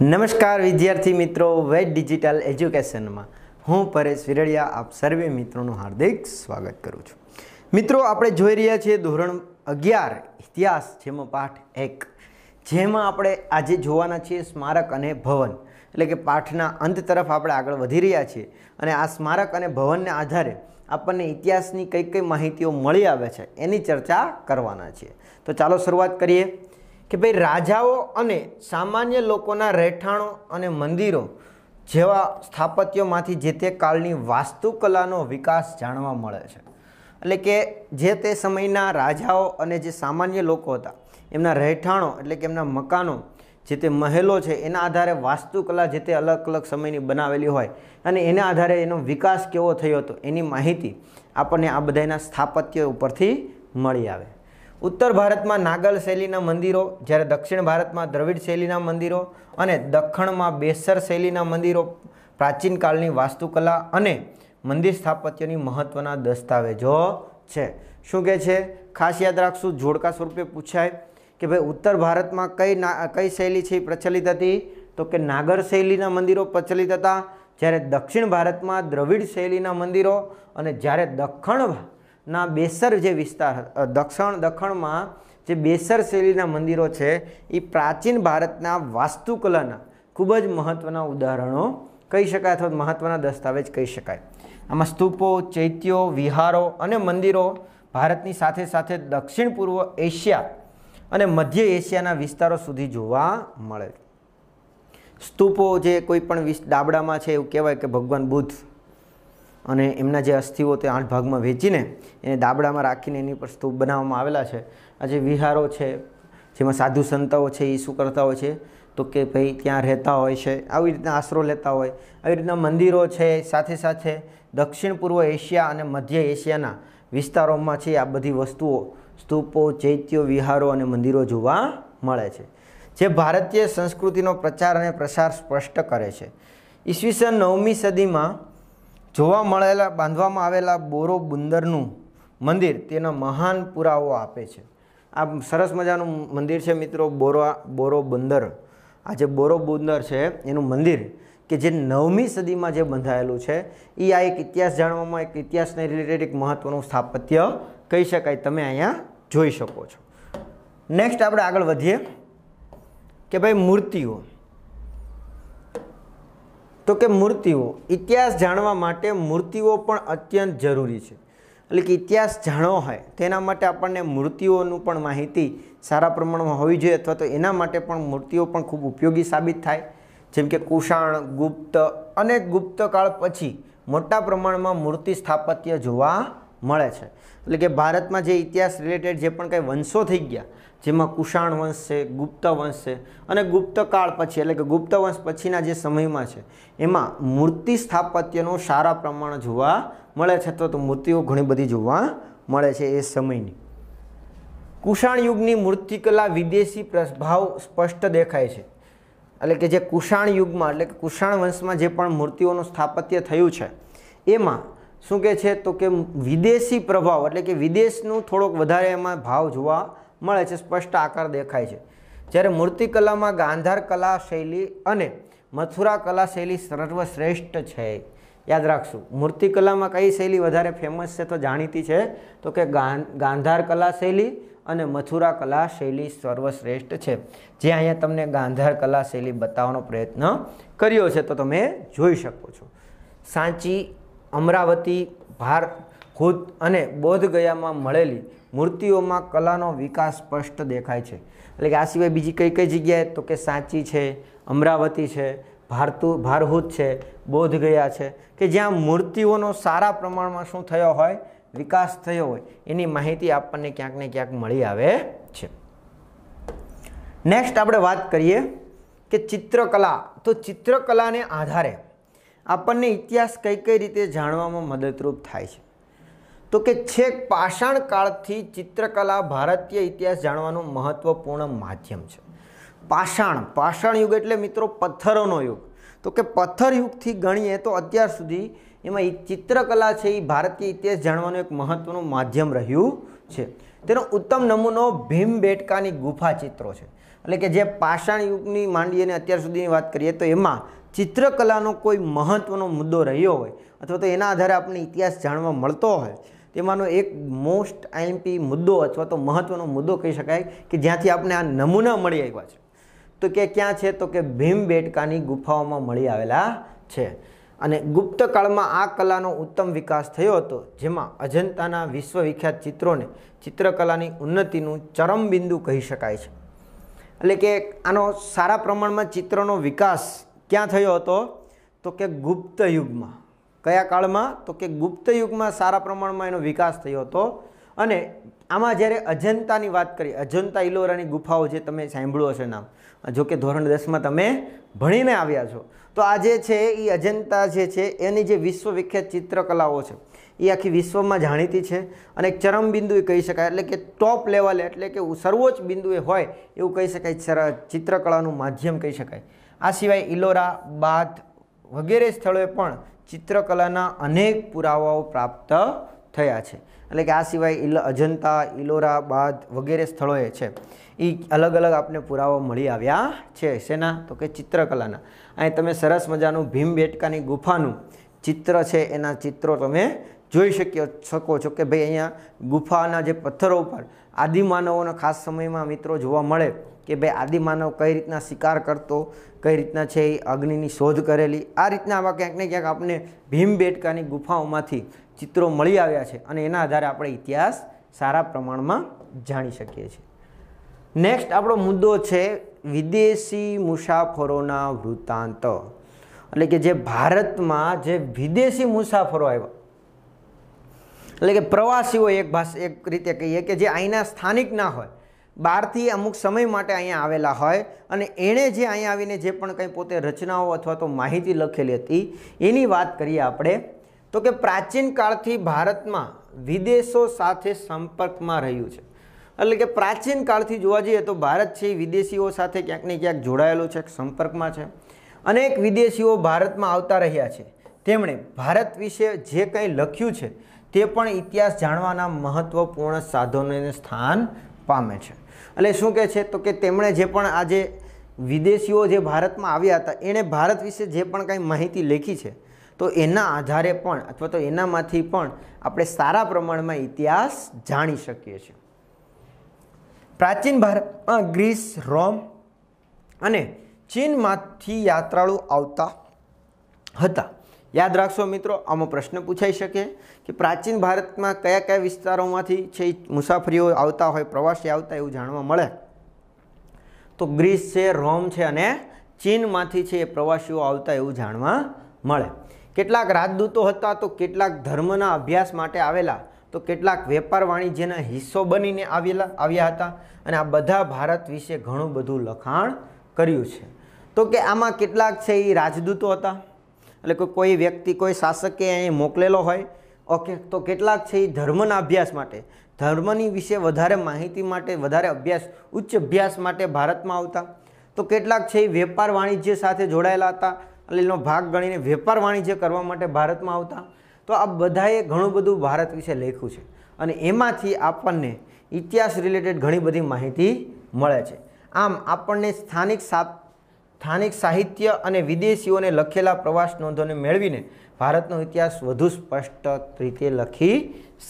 નમસ્કાર વિદ્યાર્થી મિત્રો વેદ ડિજિટલ એજ્યુકેશનમાં હું પરેશ વિરડિયા આપ સર્વે મિત્રોનું હાર્દિક સ્વાગત કરું છું મિત્રો આપણે જોઈ રહ્યા છીએ ધોરણ અગિયાર ઇતિહાસ જેમાં પાઠ એક જેમાં આપણે આજે જોવાના છીએ સ્મારક અને ભવન એટલે કે પાઠના અંત તરફ આપણે આગળ વધી રહ્યા છીએ અને આ સ્મારક અને ભવનને આધારે આપણને ઇતિહાસની કઈ કઈ માહિતીઓ મળી આવે છે એની ચર્ચા કરવાના છીએ તો ચાલો શરૂઆત કરીએ કે ભાઈ રાજાઓ અને સામાન્ય લોકોના રહેઠાણો અને મંદિરો જેવા સ્થાપત્યોમાંથી જે તે કાળની વાસ્તુકલાનો વિકાસ જાણવા મળે છે એટલે કે જે તે સમયના રાજાઓ અને જે સામાન્ય લોકો હતા એમના રહેઠાણો એટલે કે એમના મકાનો જે તે મહેલો છે એના આધારે વાસ્તુકલા જે તે અલગ અલગ સમયની બનાવેલી હોય અને એના આધારે એનો વિકાસ કેવો થયો હતો એની માહિતી આપણને આ બધાના સ્થાપત્ય ઉપરથી મળી આવે ઉત્તર ભારતમાં નાગલ શૈલીના મંદિરો જ્યારે દક્ષિણ ભારતમાં દ્રવિડ શૈલીના મંદિરો અને દખણમાં બેસર શૈલીના મંદિરો પ્રાચીન કાળની વાસ્તુકલા અને મંદિર સ્થાપત્યની મહત્ત્વના દસ્તાવેજો છે શું કહે છે ખાસ યાદ રાખશું જોડકા સ્વરૂપે પૂછાય કે ભાઈ ઉત્તર ભારતમાં કઈ કઈ શૈલી છે પ્રચલિત હતી તો કે નાગર શૈલીના મંદિરો પ્રચલિત હતા જ્યારે દક્ષિણ ભારતમાં દ્રવિડ શૈલીના મંદિરો અને જ્યારે દક્ષિણ ના બેસર જે વિસ્તાર દક્ષિણ દખણમાં જે બેસર શૈલીના મંદિરો છે એ પ્રાચીન ભારતના વાસ્તુકલાના ખૂબ જ મહત્ત્વના ઉદાહરણો કહી શકાય અથવા મહત્ત્વના દસ્તાવેજ કહી શકાય આમાં સ્તૂપો ચૈત્યો વિહારો અને મંદિરો ભારતની સાથે સાથે દક્ષિણ પૂર્વ એશિયા અને મધ્ય એશિયાના વિસ્તારો સુધી જોવા મળે સ્તૂપો જે કોઈ પણ ડાબડામાં છે એવું કહેવાય કે ભગવાન બુદ્ધ અને એમના જે અસ્થિઓ તે આઠ ભાગમાં વેચીને એને દાબડામાં રાખીને એની પર સ્તૂપ બનાવવામાં આવેલા છે આ જે વિહારો છે જેમાં સાધુ સંતાઓ છે એ શું કરતા હોય છે તો કે ભાઈ ત્યાં રહેતા હોય છે આવી રીતના આશરો લેતા હોય આવી રીતના મંદિરો છે સાથે સાથે દક્ષિણ પૂર્વ એશિયા અને મધ્ય એશિયાના વિસ્તારોમાં છે આ બધી વસ્તુઓ સ્તૂપો ચૈત્યો વિહારો અને મંદિરો જોવા મળે છે જે ભારતીય સંસ્કૃતિનો પ્રચાર અને પ્રસાર સ્પષ્ટ કરે છે ઈસવીસન નવમી સદીમાં જોવા મળેલા બાંધવામાં આવેલા બોરો બંદરનું મંદિર તેના મહાન પુરાવો આપે છે આ સરસ મજાનું મંદિર છે મિત્રો બોરો બોરો બંદર આ જે બોરો બંદર છે એનું મંદિર કે જે નવમી સદીમાં જે બંધાયેલું છે એ આ એક ઇતિહાસ જાણવામાં એક ઇતિહાસને રિલેટેડ એક મહત્ત્વનું સ્થાપત્ય કહી શકાય તમે અહીંયા જોઈ શકો છો નેક્સ્ટ આપણે આગળ વધીએ કે ભાઈ મૂર્તિઓ તો કે મૂર્તિઓ ઇતિહાસ જાણવા માટે મૂર્તિઓ પણ અત્યંત જરૂરી છે એટલે કે ઇતિહાસ જાણવો હોય તેના માટે આપણને મૂર્તિઓનું પણ માહિતી સારા પ્રમાણમાં હોવી જોઈએ અથવા તો એના માટે પણ મૂર્તિઓ પણ ખૂબ ઉપયોગી સાબિત થાય જેમ કે કુષાણ ગુપ્ત અને ગુપ્તકાળ પછી મોટા પ્રમાણમાં મૂર્તિ સ્થાપત્ય જોવા મળે છે એટલે કે ભારતમાં જે ઇતિહાસ રિલેટેડ જે પણ કંઈ વંશો થઈ ગયા જેમાં કુષાણ વંશ છે ગુપ્ત વંશ છે અને ગુપ્તકાળ પછી એટલે કે ગુપ્ત વંશ પછીના જે સમયમાં છે એમાં મૂર્તિ સ્થાપત્યનું સારા પ્રમાણ જોવા મળે છે અથવા તો મૂર્તિઓ ઘણી બધી જોવા મળે છે એ સમયની કુષાણ યુગની મૂર્તિકલા વિદેશી પ્રભાવ સ્પષ્ટ દેખાય છે એટલે કે જે કુષાણ યુગમાં એટલે કે કુષાણ વંશમાં જે પણ મૂર્તિઓનું સ્થાપત્ય થયું છે એમાં શું કહે છે તો કે વિદેશી પ્રભાવ એટલે કે વિદેશનું થોડોક વધારે એમાં ભાવ જોવા મળે છે સ્પષ્ટ આકાર દેખાય છે જ્યારે મૂર્તિકલામાં ગાંધાર કલા શૈલી અને મથુરા કલા શૈલી સર્વશ્રેષ્ઠ છે યાદ રાખશું મૂર્તિકલામાં કઈ શૈલી વધારે ફેમસ છે તો જાણીતી છે તો કે ગાંધાર કલા શૈલી અને મથુરા કલા શૈલી સર્વશ્રેષ્ઠ છે જે અહીંયા તમને ગાંધાર કલા શૈલી બતાવવાનો પ્રયત્ન કર્યો છે તો તમે જોઈ શકો છો સાંચી અમરાવતી ભાર ખુદ અને બોધગયામાં મળેલી મૂર્તિઓમાં કલાનો વિકાસ સ્પષ્ટ દેખાય છે એટલે કે આ સિવાય બીજી કઈ કઈ જગ્યાએ તો કે સાંચી છે અમરાવતી છે ભારતુ ભારહૂત છે બોધગયા છે કે જ્યાં મૂર્તિઓનો સારા પ્રમાણમાં શું થયો હોય વિકાસ થયો હોય એની માહિતી આપણને ક્યાંક ને ક્યાંક મળી આવે છે નેક્સ્ટ આપણે વાત કરીએ કે ચિત્રકલા તો ચિત્રકલાને આધારે આપણને ઇતિહાસ કઈ કઈ રીતે જાણવામાં મદદરૂપ થાય છે તો કે છેક પાષાણ કાળથી ચિત્રકલા ભારતીય ઇતિહાસ જાણવાનું મહત્વપૂર્ણ માધ્યમ છે પાષાણ પાષાણ યુગ એટલે મિત્રો પથ્થરોનો યુગ તો કે પથ્થર યુગથી ગણીએ તો અત્યાર સુધી એમાં ચિત્રકલા છે એ ભારતીય ઇતિહાસ જાણવાનું એક મહત્વનું માધ્યમ રહ્યું છે તેનો ઉત્તમ નમૂનો ભીમબેટકાની ગુફા ચિત્રો છે એટલે કે જે પાષાણ યુગની માંડી અને અત્યાર સુધીની વાત કરીએ તો એમાં ચિત્રકલાનો કોઈ મહત્વનો મુદ્દો રહ્યો હોય અથવા તો એના આધારે આપણને ઇતિહાસ જાણવા મળતો હોય તેમાંનો એક મોસ્ટ આઈએમપી મુદ્દો અથવા તો મહત્ત્વનો મુદ્દો કહી શકાય કે જ્યાંથી આપણે આ નમૂના મળી આવ્યા છે તો કે ક્યાં છે તો કે ભીમ બેટકાની ગુફાઓમાં મળી આવેલા છે અને ગુપ્તકાળમાં આ કલાનો ઉત્તમ વિકાસ થયો હતો જેમાં અજંતાના વિશ્વવિખ્યાત ચિત્રોને ચિત્રકલાની ઉન્નતિનું ચરમબિંદુ કહી શકાય છે એટલે કે આનો સારા પ્રમાણમાં ચિત્રનો વિકાસ ક્યાં થયો હતો તો કે ગુપ્ત યુગમાં કયા કાળમાં તો કે ગુપ્ત યુગમાં સારા પ્રમાણમાં એનો વિકાસ થયો હતો અને આમાં જ્યારે અજંતાની વાત કરી અજંતા ઇલોરાની ગુફાઓ જે તમે સાંભળ્યો હશે નામ જો કે ધોરણ દસમાં તમે ભણીને આવ્યા છો તો આ જે છે એ અજંતા જે છે એની જે વિશ્વવિખ્યાત ચિત્રકલાઓ છે એ આખી વિશ્વમાં જાણીતી છે અને એક ચરમબિંદુ એ કહી શકાય એટલે કે ટોપ લેવલે એટલે કે સર્વોચ્ચ બિંદુએ હોય એવું કહી શકાય ચિત્રકળાનું માધ્યમ કહી શકાય આ સિવાય ઇલોરા બાથ વગેરે સ્થળોએ પણ ચિત્રકલાના અનેક પુરાવાઓ પ્રાપ્ત થયા છે એટલે કે આ સિવાય ઇલ અજંતા ઇલોરા બાદ વગેરે સ્થળોએ છે એ અલગ અલગ આપને પુરાવા મળી આવ્યા છે શેના તો કે ચિત્રકલાના અહીં તમે સરસ મજાનું ભીમ બેટકાની ગુફાનું ચિત્ર છે એના ચિત્રો તમે જોઈ શક્યો શકો છો કે ભાઈ અહીંયા ગુફાના જે પથ્થરો ઉપર આદિમાનવોનો ખાસ સમયમાં મિત્રો જોવા મળે કે ભાઈ આદિમાનવ કઈ રીતના શિકાર કરતો કઈ રીતના છે એ અગ્નિની શોધ કરેલી આ રીતના આવા ક્યાંક ને ક્યાંક આપણે ભીમ બેટકાની ગુફાઓમાંથી ચિત્રો મળી આવ્યા છે અને એના આધારે આપણે ઇતિહાસ સારા પ્રમાણમાં જાણી શકીએ છીએ નેક્સ્ટ આપણો મુદ્દો છે વિદેશી મુસાફરોના વૃત્તાંત એટલે કે જે ભારતમાં જે વિદેશી મુસાફરો આવ્યા એટલે કે પ્રવાસીઓ એક ભાષા એક રીતે કહીએ કે જે અહીંના સ્થાનિક ના હોય બહારથી અમુક સમય માટે અહીંયા આવેલા હોય અને એણે જે અહીંયા આવીને જે પણ કંઈ પોતે રચનાઓ અથવા તો માહિતી લખેલી હતી એની વાત કરીએ આપણે તો કે પ્રાચીન કાળથી ભારતમાં વિદેશો સાથે સંપર્કમાં રહ્યું છે એટલે કે પ્રાચીન કાળથી જોવા જઈએ તો ભારત છે વિદેશીઓ સાથે ક્યાંક ને ક્યાંક જોડાયેલું છે સંપર્કમાં છે અનેક વિદેશીઓ ભારતમાં આવતા રહ્યા છે તેમણે ભારત વિશે જે કંઈ લખ્યું છે તે પણ ઇતિહાસ જાણવાના મહત્વપૂર્ણ સાધનોને સ્થાન પામે છે એટલે શું કહે છે તો કે તેમણે જે પણ આજે વિદેશીઓ જે ભારતમાં આવ્યા હતા એણે ભારત વિશે જે પણ કાંઈ માહિતી લેખી છે તો એના આધારે પણ અથવા તો એનામાંથી પણ આપણે સારા પ્રમાણમાં ઇતિહાસ જાણી શકીએ છીએ પ્રાચીન ભારતમાં ગ્રીસ રોમ અને ચીનમાંથી યાત્રાળુ આવતા હતા યાદ રાખશો મિત્રો આમાં પ્રશ્ન પૂછાઈ શકે કે પ્રાચીન ભારતમાં કયા કયા વિસ્તારોમાંથી છે મુસાફરીઓ આવતા હોય પ્રવાસી આવતા એવું જાણવા મળે તો ગ્રીસ છે રોમ છે અને ચીનમાંથી છે એ પ્રવાસીઓ આવતા એવું જાણવા મળે કેટલાક રાજદૂતો હતા તો કેટલાક ધર્મના અભ્યાસ માટે આવેલા તો કેટલાક વેપાર વાણિજ્યના હિસ્સો બનીને આવેલા આવ્યા હતા અને આ બધા ભારત વિશે ઘણું બધું લખાણ કર્યું છે તો કે આમાં કેટલાક છે એ રાજદૂતો હતા એટલે કે કોઈ વ્યક્તિ કોઈ શાસકે અહીં મોકલેલો હોય ઓકે તો કેટલાક છે એ ધર્મના અભ્યાસ માટે ધર્મની વિશે વધારે માહિતી માટે વધારે અભ્યાસ ઉચ્ચ અભ્યાસ માટે ભારતમાં આવતા તો કેટલાક છે એ વેપાર વાણિજ્ય સાથે જોડાયેલા હતા એટલે એનો ભાગ ગણીને વેપાર વાણિજ્ય કરવા માટે ભારતમાં આવતા તો આ બધાએ ઘણું બધું ભારત વિશે લેખ્યું છે અને એમાંથી આપણને ઇતિહાસ રિલેટેડ ઘણી બધી માહિતી મળે છે આમ આપણને સ્થાનિક સાપ સ્થાનિક સાહિત્ય અને વિદેશીઓને લખેલા પ્રવાસ નોંધોને મેળવીને ભારતનો ઇતિહાસ વધુ સ્પષ્ટ રીતે લખી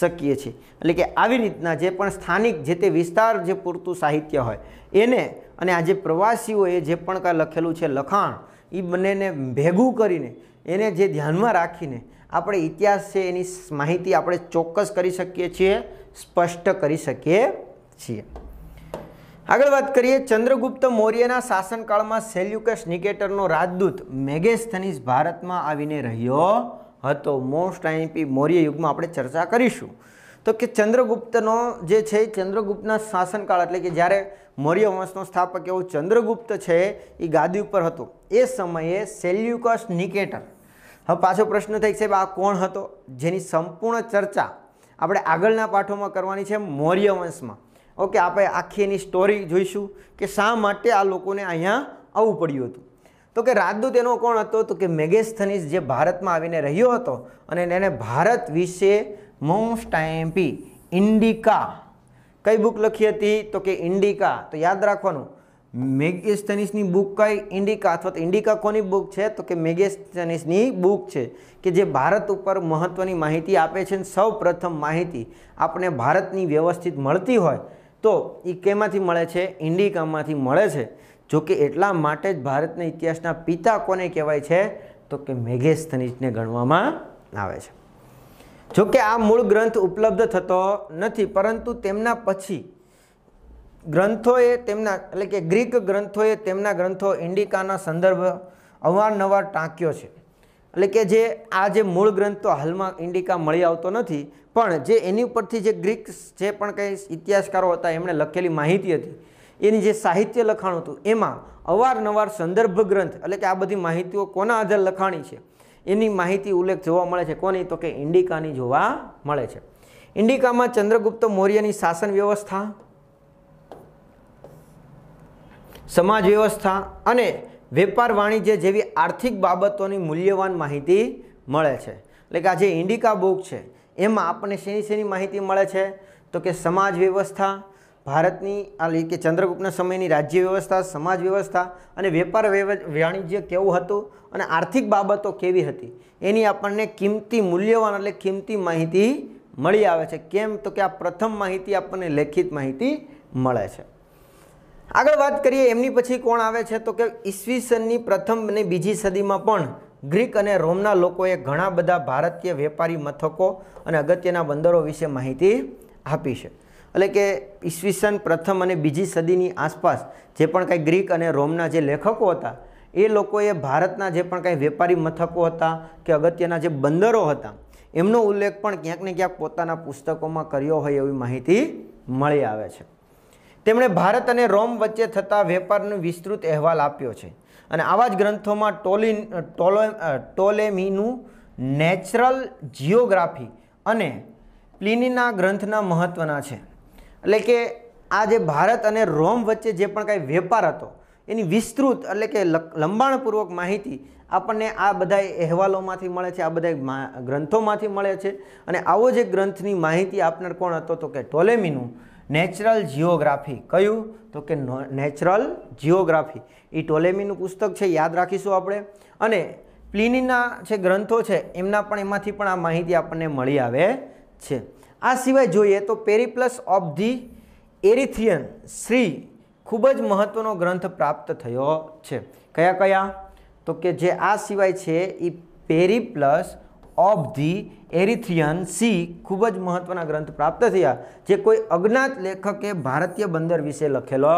શકીએ છીએ એટલે કે આવી રીતના જે પણ સ્થાનિક જે તે વિસ્તાર જે પૂરતું સાહિત્ય હોય એને અને આ જે પ્રવાસીઓએ જે પણ કાંઈ લખેલું છે લખાણ એ બંનેને ભેગું કરીને એને જે ધ્યાનમાં રાખીને આપણે ઇતિહાસ છે એની માહિતી આપણે ચોક્કસ કરી શકીએ છીએ સ્પષ્ટ કરી શકીએ છીએ આગળ વાત કરીએ ચંદ્રગુપ્ત મૌર્યના શાસનકાળમાં સેલ્યુકસ નિકેટરનો રાજદૂત મેગેસ્થનીસ ભારતમાં આવીને રહ્યો હતો મોસ્ટ આઈપી મૌર્ય યુગમાં આપણે ચર્ચા કરીશું તો કે ચંદ્રગુપ્તનો જે છે ચંદ્રગુપ્તના શાસનકાળ એટલે કે જ્યારે મૌર્ય વંશનો સ્થાપક એવો ચંદ્રગુપ્ત છે એ ગાદી ઉપર હતો એ સમયે સેલ્યુકસ નિકેટર હવે પાછો પ્રશ્ન થઈ સાહેબ આ કોણ હતો જેની સંપૂર્ણ ચર્ચા આપણે આગળના પાઠોમાં કરવાની છે મૌર્ય વંશમાં ઓકે આપણે આખી એની સ્ટોરી જોઈશું કે શા માટે આ લોકોને અહીંયા આવવું પડ્યું હતું તો કે રાજદૂત એનો કોણ હતો તો કે મેગેસ્થનીસ જે ભારતમાં આવીને રહ્યો હતો અને એને ભારત વિશે મોસ્ટ ટાઈમ્પી ઇન્ડિકા કઈ બુક લખી હતી તો કે ઇન્ડિકા તો યાદ રાખવાનું મેગેસ્થનીસની બુક કઈ ઇન્ડિકા અથવા તો ઇન્ડિકા કોની બુક છે તો કે મેગેસ્થનીસની બુક છે કે જે ભારત ઉપર મહત્ત્વની માહિતી આપે છે સૌ પ્રથમ માહિતી આપણે ભારતની વ્યવસ્થિત મળતી હોય તો એ કેમાંથી મળે છે ઇન્ડિકામાંથી મળે છે જો કે એટલા માટે જ ભારતના ઇતિહાસના પિતા કોને કહેવાય છે તો કે મેઘેસ્થનીજને ગણવામાં આવે છે જો કે આ મૂળ ગ્રંથ ઉપલબ્ધ થતો નથી પરંતુ તેમના પછી ગ્રંથોએ તેમના એટલે કે ગ્રીક ગ્રંથોએ તેમના ગ્રંથો ઇન્ડિકાના સંદર્ભ અવારનવાર ટાંક્યો છે એટલે કે જે આ જે મૂળ ગ્રંથ તો હાલમાં ઇન્ડિકા મળી આવતો નથી પણ જે એની ઉપરથી જે ગ્રીક જે પણ કંઈ ઇતિહાસકારો હતા એમણે લખેલી માહિતી હતી એની જે સાહિત્ય લખાણ હતું એમાં અવારનવાર સંદર્ભ ગ્રંથ એટલે કે આ બધી માહિતીઓ કોના આધારે લખાણી છે એની માહિતી ઉલ્લેખ જોવા મળે છે કોની તો કે ઇન્ડિકાની જોવા મળે છે ઇન્ડિકામાં ચંદ્રગુપ્ત મૌર્યની શાસન વ્યવસ્થા સમાજ વ્યવસ્થા અને વેપાર વાણિજ્ય જેવી આર્થિક બાબતોની મૂલ્યવાન માહિતી મળે છે એટલે કે આ જે ઇન્ડિકા બુક છે એમાં આપણને શેની શેની માહિતી મળે છે તો કે સમાજ વ્યવસ્થા ભારતની આ કે ચંદ્રગુપ્તના સમયની રાજ્ય વ્યવસ્થા સમાજ વ્યવસ્થા અને વેપાર વાણિજ્ય કેવું હતું અને આર્થિક બાબતો કેવી હતી એની આપણને કિંમતી મૂલ્યવાન એટલે કિંમતી માહિતી મળી આવે છે કેમ તો કે આ પ્રથમ માહિતી આપણને લેખિત માહિતી મળે છે આગળ વાત કરીએ એમની પછી કોણ આવે છે તો કે ઈસવીસનની પ્રથમ અને બીજી સદીમાં પણ ગ્રીક અને રોમના લોકોએ ઘણા બધા ભારતીય વેપારી મથકો અને અગત્યના બંદરો વિશે માહિતી આપી છે એટલે કે ઈસવીસન પ્રથમ અને બીજી સદીની આસપાસ જે પણ કાંઈ ગ્રીક અને રોમના જે લેખકો હતા એ લોકોએ ભારતના જે પણ કાંઈ વેપારી મથકો હતા કે અગત્યના જે બંદરો હતા એમનો ઉલ્લેખ પણ ક્યાંક ને ક્યાંક પોતાના પુસ્તકોમાં કર્યો હોય એવી માહિતી મળી આવે છે તેમણે ભારત અને રોમ વચ્ચે થતા વેપારનો વિસ્તૃત અહેવાલ આપ્યો છે અને આવા જ ગ્રંથોમાં ટોલી ટોલો ટોલેમીનું નેચરલ જિયોગ્રાફી અને પ્લિનીના ગ્રંથના મહત્ત્વના છે એટલે કે આ જે ભારત અને રોમ વચ્ચે જે પણ કાંઈ વેપાર હતો એની વિસ્તૃત એટલે કે લંબાણપૂર્વક માહિતી આપણને આ બધા અહેવાલોમાંથી મળે છે આ બધા ગ્રંથોમાંથી મળે છે અને આવો જે ગ્રંથની માહિતી આપનાર કોણ હતો તો કે ટોલેમીનું નેચરલ જિયોગ્રાફી કયું તો કે નેચરલ જિયોગ્રાફી એ ટોલેમીનું પુસ્તક છે યાદ રાખીશું આપણે અને પ્લિનીના જે ગ્રંથો છે એમના પણ એમાંથી પણ આ માહિતી આપણને મળી આવે છે આ સિવાય જોઈએ તો પેરીપ્લસ ઓફ ધી એરિથિયન શ્રી ખૂબ જ મહત્ત્વનો ગ્રંથ પ્રાપ્ત થયો છે કયા કયા તો કે જે આ સિવાય છે એ Periplus of the Erythraean Sea ખૂબ જ મહત્વના ગ્રંથ પ્રાપ્ત થયા જે કોઈ અજ્ઞાત લેખકે ભારતીય બંદર વિશે લખેલો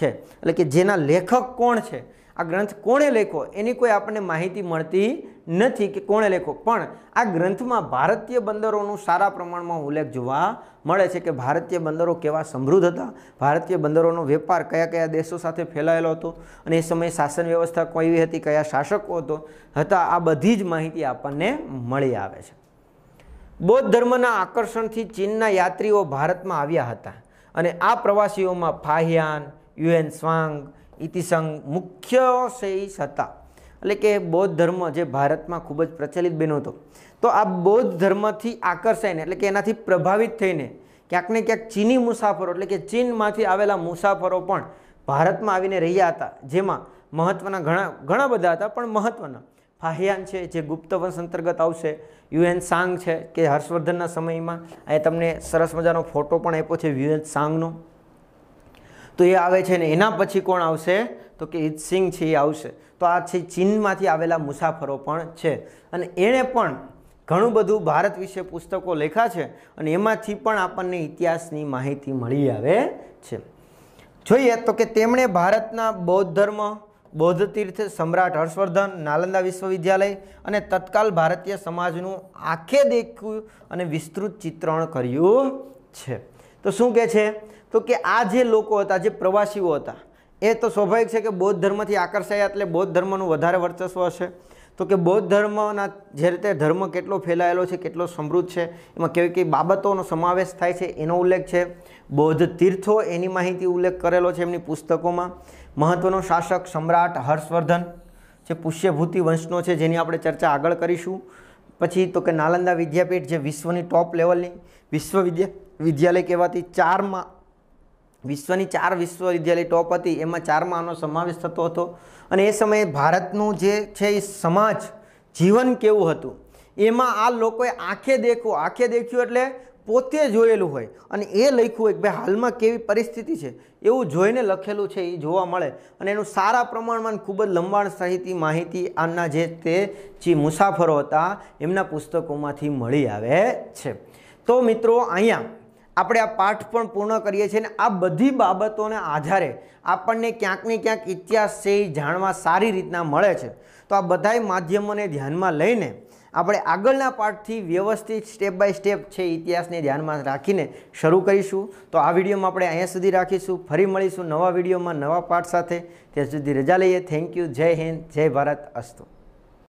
છે એટલે કે જેના લેખક કોણ છે આ ગ્રંથ કોણે લખ્યો એની કોઈ આપણને માહિતી મળતી નથી કે કોણે લેખો પણ આ ગ્રંથમાં ભારતીય બંદરોનું સારા પ્રમાણમાં ઉલ્લેખ જોવા મળે છે કે ભારતીય બંદરો કેવા સમૃદ્ધ હતા ભારતીય બંદરોનો વેપાર કયા કયા દેશો સાથે ફેલાયેલો હતો અને એ સમયે શાસન વ્યવસ્થા કેવી હતી કયા શાસકો હતો હતા આ બધી જ માહિતી આપણને મળી આવે છે બૌદ્ધ ધર્મના આકર્ષણથી ચીનના યાત્રીઓ ભારતમાં આવ્યા હતા અને આ પ્રવાસીઓમાં ફાહિયાન યુએન સ્વાંગ ઇતિસંગ મુખ્ય શેઈસ હતા એટલે કે બૌદ્ધ ધર્મ જે ભારતમાં ખૂબ જ પ્રચલિત બન્યો હતો તો આ બૌદ્ધ ધર્મથી આકર્ષાઈને એટલે કે એનાથી પ્રભાવિત થઈને ક્યાંક ને ક્યાંક ચીની મુસાફરો એટલે કે ચીનમાંથી આવેલા મુસાફરો પણ ભારતમાં આવીને રહ્યા હતા જેમાં મહત્ત્વના ઘણા ઘણા બધા હતા પણ મહત્ત્વના ફાહિયાન છે જે ગુપ્ત વંશ અંતર્ગત આવશે યુએન સાંગ છે કે હર્ષવર્ધનના સમયમાં એ તમને સરસ મજાનો ફોટો પણ આપ્યો છે યુએન સાંગનો તો એ આવે છે ને એના પછી કોણ આવશે તો કે સિંહ છે એ આવશે તો આ છે ચીનમાંથી આવેલા મુસાફરો પણ છે અને એણે પણ ઘણું બધું ભારત વિશે પુસ્તકો લખ્યા છે અને એમાંથી પણ આપણને ઇતિહાસની માહિતી મળી આવે છે જોઈએ તો કે તેમણે ભારતના બૌદ્ધ ધર્મ બૌદ્ધ તીર્થ સમ્રાટ હર્ષવર્ધન નાલંદા વિશ્વવિદ્યાલય અને તત્કાલ ભારતીય સમાજનું આખે દેખ્યું અને વિસ્તૃત ચિત્રણ કર્યું છે તો શું કહે છે તો કે આ જે લોકો હતા જે પ્રવાસીઓ હતા એ તો સ્વાભાવિક છે કે બૌદ્ધ ધર્મથી આકર્ષાયા એટલે બૌદ્ધ ધર્મનું વધારે વર્ચસ્વ હશે તો કે બૌદ્ધ ધર્મના જે રીતે ધર્મ કેટલો ફેલાયેલો છે કેટલો સમૃદ્ધ છે એમાં કેવી કેવી બાબતોનો સમાવેશ થાય છે એનો ઉલ્લેખ છે બૌદ્ધ તીર્થો એની માહિતી ઉલ્લેખ કરેલો છે એમની પુસ્તકોમાં મહત્ત્વનો શાસક સમ્રાટ હર્ષવર્ધન જે પુષ્યભૂતિ વંશનો છે જેની આપણે ચર્ચા આગળ કરીશું પછી તો કે નાલંદા વિદ્યાપીઠ જે વિશ્વની ટોપ લેવલની વિશ્વવિદ્યા વિદ્યાલય કહેવાતી ચારમાં વિશ્વની ચાર વિશ્વવિદ્યાલય ટોપ હતી એમાં ચારમાં આનો સમાવેશ થતો હતો અને એ સમયે ભારતનું જે છે એ સમાજ જીવન કેવું હતું એમાં આ લોકોએ આંખે દેખવું આંખે દેખ્યું એટલે પોતે જોયેલું હોય અને એ લખ્યું હોય કે ભાઈ હાલમાં કેવી પરિસ્થિતિ છે એવું જોઈને લખેલું છે એ જોવા મળે અને એનું સારા પ્રમાણમાં ખૂબ જ લંબાણ સહિતની માહિતી આના જે તે જે મુસાફરો હતા એમના પુસ્તકોમાંથી મળી આવે છે તો મિત્રો અહીંયા આપણે આ પાઠ પણ પૂર્ણ કરીએ છીએ અને આ બધી બાબતોને આધારે આપણને ક્યાંકને ક્યાંક ઇતિહાસ છે એ જાણવા સારી રીતના મળે છે તો આ બધાય માધ્યમોને ધ્યાનમાં લઈને આપણે આગળના પાઠથી વ્યવસ્થિત સ્ટેપ બાય સ્ટેપ છે ઇતિહાસને ધ્યાનમાં રાખીને શરૂ કરીશું તો આ વિડીયોમાં આપણે અહીંયા સુધી રાખીશું ફરી મળીશું નવા વિડીયોમાં નવા પાઠ સાથે ત્યાં સુધી રજા લઈએ થેન્ક યુ જય હિન્દ જય ભારત અસ્તુ